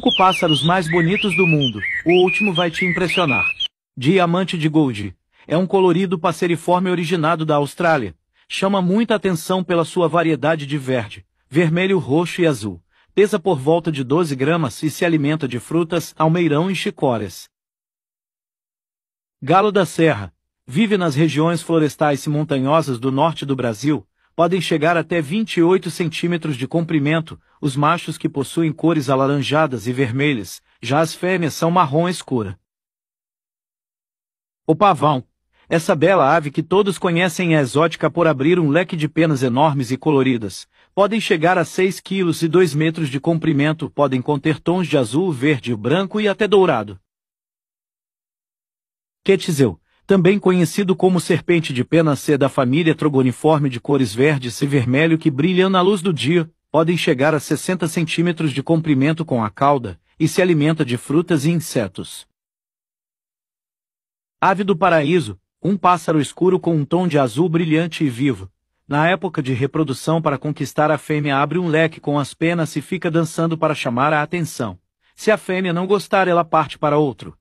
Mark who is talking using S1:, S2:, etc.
S1: 5 pássaros mais bonitos do mundo. O último vai te impressionar. Diamante de Gold. É um colorido passeriforme originado da Austrália. Chama muita atenção pela sua variedade de verde, vermelho, roxo e azul. Pesa por volta de 12 gramas e se alimenta de frutas, almeirão e chicórias. Galo da Serra. Vive nas regiões florestais e montanhosas do norte do Brasil, podem chegar até 28 centímetros de comprimento, os machos que possuem cores alaranjadas e vermelhas, já as fêmeas são marrom escura. O pavão. Essa bela ave que todos conhecem é exótica por abrir um leque de penas enormes e coloridas. Podem chegar a 6 quilos e 2 metros de comprimento, podem conter tons de azul, verde, branco e até dourado. Quetzeu também conhecido como serpente de pena C da família trogoniforme de cores verdes e vermelho que brilham na luz do dia, podem chegar a 60 centímetros de comprimento com a cauda, e se alimenta de frutas e insetos. Ave do paraíso, um pássaro escuro com um tom de azul brilhante e vivo, na época de reprodução para conquistar a fêmea abre um leque com as penas e fica dançando para chamar a atenção. Se a fêmea não gostar ela parte para outro.